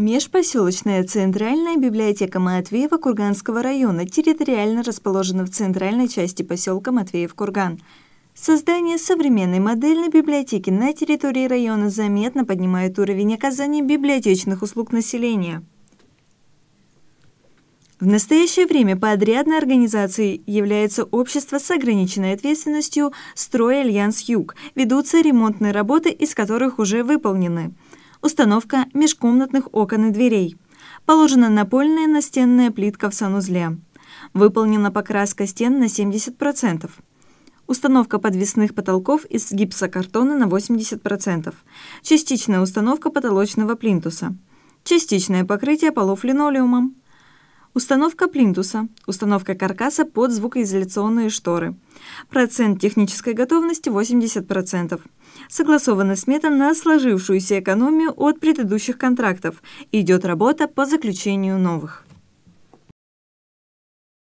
Межпоселочная центральная библиотека Матвеева Курганского района территориально расположена в центральной части поселка Матвеев-Курган. Создание современной модельной библиотеки на территории района заметно поднимает уровень оказания библиотечных услуг населения. В настоящее время подрядной организацией является общество с ограниченной ответственностью «Строй Альянс Юг». Ведутся ремонтные работы, из которых уже выполнены – установка межкомнатных окон и дверей. Положена напольная настенная плитка в санузле. Выполнена покраска стен на 70%. Установка подвесных потолков из гипсокартона на 80%. Частичная установка потолочного плинтуса. Частичное покрытие полов линолеумом. Установка плинтуса, установка каркаса под звукоизоляционные шторы. Процент технической готовности 80%. Согласована смета на сложившуюся экономию от предыдущих контрактов. Идет работа по заключению новых.